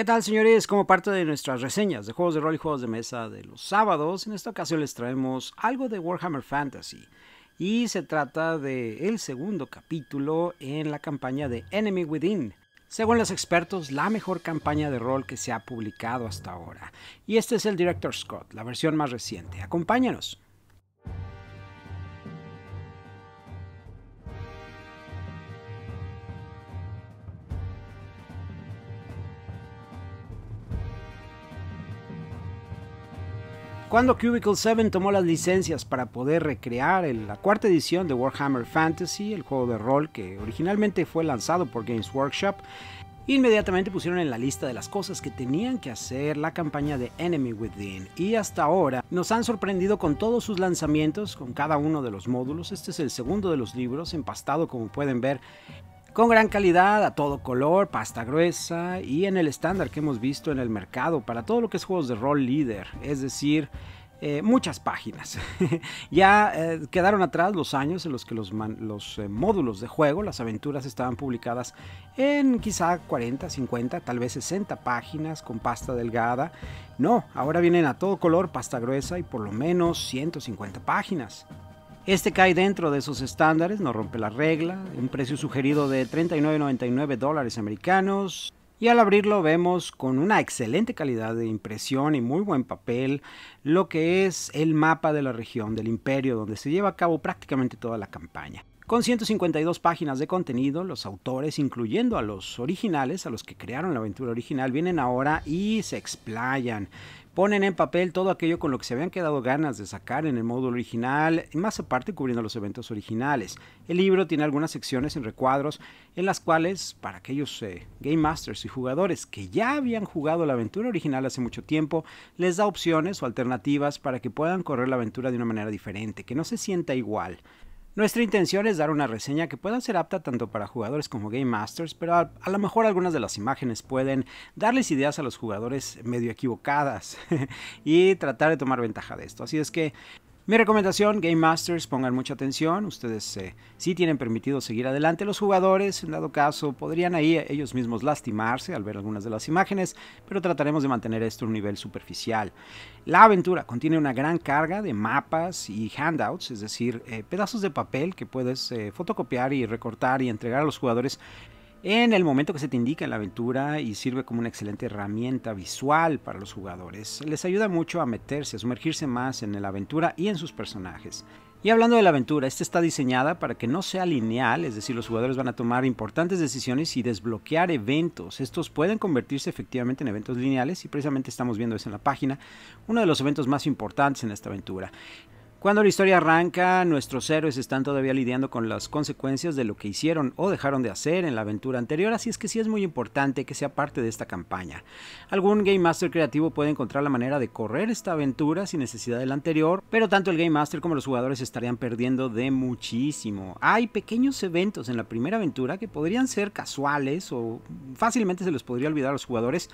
¿Qué tal señores? Como parte de nuestras reseñas de juegos de rol y juegos de mesa de los sábados, en esta ocasión les traemos algo de Warhammer Fantasy. Y se trata de el segundo capítulo en la campaña de Enemy Within. Según los expertos, la mejor campaña de rol que se ha publicado hasta ahora. Y este es el Director Scott, la versión más reciente. Acompáñanos. Cuando Cubicle 7 tomó las licencias para poder recrear la cuarta edición de Warhammer Fantasy, el juego de rol que originalmente fue lanzado por Games Workshop, Inmediatamente pusieron en la lista de las cosas que tenían que hacer la campaña de Enemy Within y hasta ahora nos han sorprendido con todos sus lanzamientos, con cada uno de los módulos. Este es el segundo de los libros, empastado como pueden ver con gran calidad, a todo color, pasta gruesa y en el estándar que hemos visto en el mercado para todo lo que es juegos de rol líder, es decir, eh, muchas páginas. ya eh, quedaron atrás los años en los que los, eh, módulos de juego, las aventuras estaban publicadas en quizá 40, 50, tal vez 60 páginas con pasta delgada. No, ahora vienen a todo color, pasta gruesa y por lo menos 150 páginas. Este cae dentro de esos estándares, no rompe la regla, un precio sugerido de 39.99 dólares americanos. Y al abrirlo vemos con una excelente calidad de impresión y muy buen papel lo que es el mapa de la región del imperio donde se lleva a cabo prácticamente toda la campaña. Con 152 páginas de contenido, los autores, incluyendo a los originales, a los que crearon la aventura original, vienen ahora y se explayan Ponen en papel todo aquello con lo que se habían quedado ganas de sacar en el módulo original, más aparte cubriendo los eventos originales. El libro tiene algunas secciones en recuadros en las cuales, para aquellos eh, Game Masters y jugadores que ya habían jugado la aventura original hace mucho tiempo, les da opciones o alternativas para que puedan correr la aventura de una manera diferente, que no se sienta igual. Nuestra intención es dar una reseña que pueda ser apta tanto para jugadores como Game Masters, pero a, lo mejor algunas de las imágenes pueden darles ideas a los jugadores medio equivocadas y tratar de tomar ventaja de esto. Así es que mi recomendación, Game Masters, pongan mucha atención. Ustedes eh, sí tienen permitido seguir adelante. Los jugadores, en dado caso, podrían ahí eh, ellos mismos lastimarse al ver algunas de las imágenes, pero trataremos de mantener esto a un nivel superficial. La aventura contiene una gran carga de mapas y handouts, es decir, eh, pedazos de papel que puedes fotocopiar y recortar y entregar a los jugadores en el momento que se te indica en la aventura y sirve como una excelente herramienta visual para los jugadores. Les ayuda mucho a meterse, a sumergirse más en la aventura y en sus personajes. Y hablando de la aventura, esta está diseñada para que no sea lineal, es decir, los jugadores van a tomar importantes decisiones y desbloquear eventos. Estos pueden convertirse efectivamente en eventos lineales y precisamente estamos viendo eso en la página, uno de los eventos más importantes en esta aventura. Cuando la historia arranca, nuestros héroes están todavía lidiando con las consecuencias de lo que hicieron o dejaron de hacer en la aventura anterior, así es que sí es muy importante que sea parte de esta campaña. Algún Game Master creativo puede encontrar la manera de correr esta aventura sin necesidad de la anterior, pero tanto el Game Master como los jugadores estarían perdiendo de muchísimo. Hay pequeños eventos en la primera aventura que podrían ser casuales o fácilmente se los podría olvidar a los jugadores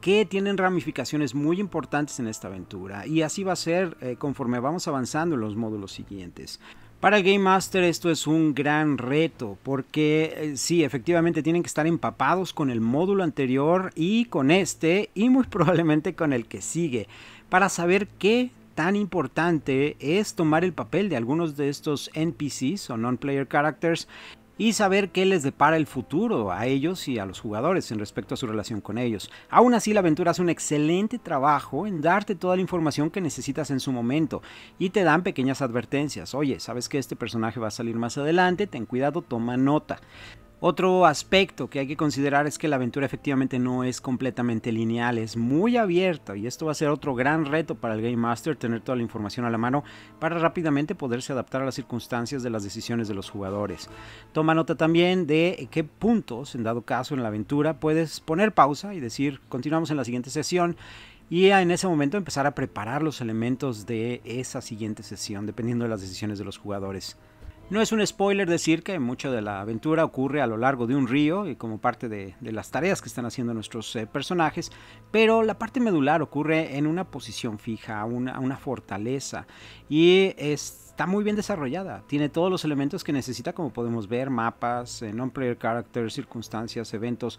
que tienen ramificaciones muy importantes en esta aventura y así va a ser eh, conforme vamos avanzando en los módulos siguientes. Para el Game Master esto es un gran reto porque eh, sí, efectivamente tienen que estar empapados con el módulo anterior y con este y muy probablemente con el que sigue para saber qué tan importante es tomar el papel de algunos de estos NPCs o non-player characters y saber qué les depara el futuro a ellos y a los jugadores en respecto a su relación con ellos. Aún así, la aventura hace un excelente trabajo en darte toda la información que necesitas en su momento y te dan pequeñas advertencias. Oye, sabes que este personaje va a salir más adelante, ten cuidado, toma nota. Otro aspecto que hay que considerar es que la aventura efectivamente no es completamente lineal, es muy abierta y esto va a ser otro gran reto para el Game Master, tener toda la información a la mano para rápidamente poderse adaptar a las circunstancias de las decisiones de los jugadores. Toma nota también de qué puntos, en dado caso en la aventura, puedes poner pausa y decir continuamos en la siguiente sesión y en ese momento empezar a preparar los elementos de esa siguiente sesión, dependiendo de las decisiones de los jugadores. No es un spoiler decir que mucho de la aventura ocurre a lo largo de un río y como parte de, las tareas que están haciendo nuestros eh, personajes, pero la parte medular ocurre en una posición fija, una, una fortaleza, y está muy bien desarrollada. Tiene todos los elementos que necesita, como podemos ver, mapas, eh, non-player characters, circunstancias, eventos.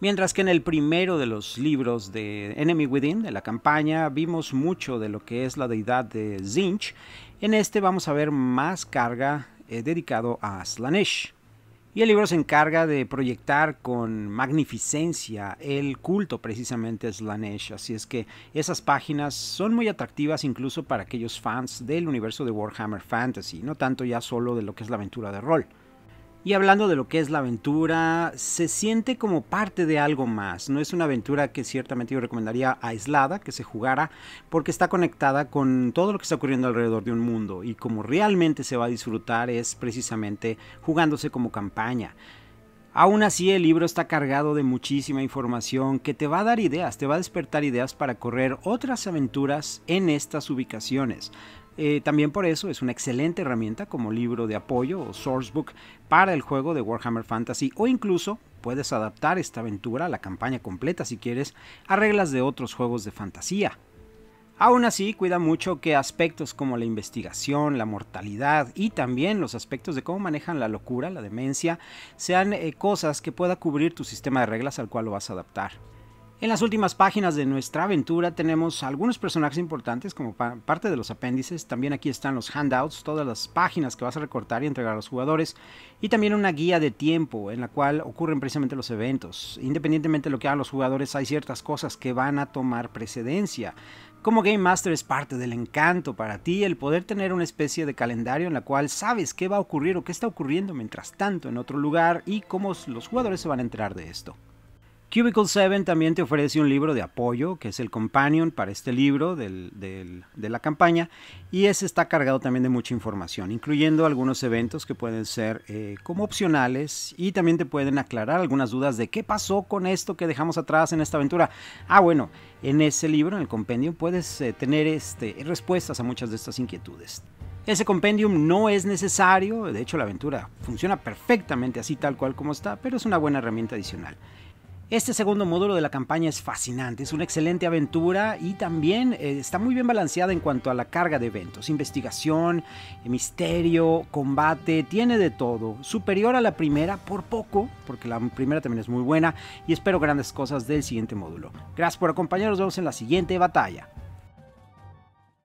Mientras que en el primero de los libros de Enemy Within, de la campaña, vimos mucho de lo que es la deidad de Zinch, en este vamos a ver más carga eh, dedicado a Slanesh. Y el libro se encarga de proyectar con magnificencia el culto precisamente a Slanesh, así es que esas páginas son muy atractivas incluso para aquellos fans del universo de Warhammer Fantasy, no tanto ya solo de lo que es la aventura de rol y hablando de lo que es la aventura, se siente como parte de algo más. No es una aventura que ciertamente yo recomendaría aislada, que se jugara, porque está conectada con todo lo que está ocurriendo alrededor de un mundo. Y como realmente se va a disfrutar es precisamente jugándose como campaña. Aún así, el libro está cargado de muchísima información que te va a dar ideas, te va a despertar ideas para correr otras aventuras en estas ubicaciones. Eh, también por eso es una excelente herramienta como libro de apoyo o sourcebook para el juego de Warhammer Fantasy o incluso puedes adaptar esta aventura a la campaña completa si quieres a reglas de otros juegos de fantasía. Aún así, cuida mucho que aspectos como la investigación, la mortalidad y también los aspectos de cómo manejan la locura, la demencia, sean eh, cosas que pueda cubrir tu sistema de reglas al cual lo vas a adaptar. En las últimas páginas de nuestra aventura tenemos algunos personajes importantes como parte de los apéndices, también aquí están los handouts, todas las páginas que vas a recortar y entregar a los jugadores, y también una guía de tiempo en la cual ocurren precisamente los eventos. Independientemente de lo que hagan los jugadores, hay ciertas cosas que van a tomar precedencia. Como Game Master es parte del encanto para ti el poder tener una especie de calendario en la cual sabes qué va a ocurrir o qué está ocurriendo mientras tanto en otro lugar y cómo los jugadores se van a enterar de esto. Cubicle 7 también te ofrece un libro de apoyo, que es el companion para este libro de la campaña, y ese está cargado también de mucha información, incluyendo algunos eventos que pueden ser eh, como opcionales y también te pueden aclarar algunas dudas de qué pasó con esto que dejamos atrás en esta aventura. Ah, bueno, en ese libro, en el compendium, puedes eh, tener este, respuestas a muchas de estas inquietudes. Ese compendium no es necesario, de hecho la aventura funciona perfectamente así tal cual como está, pero es una buena herramienta adicional. Este segundo módulo de la campaña es fascinante, es una excelente aventura y también eh, está muy bien balanceada en cuanto a la carga de eventos, investigación, misterio, combate, tiene de todo, superior a la primera por poco, porque la primera también es muy buena y espero grandes cosas del siguiente módulo. Gracias por acompañarnos, nos vemos en la siguiente batalla.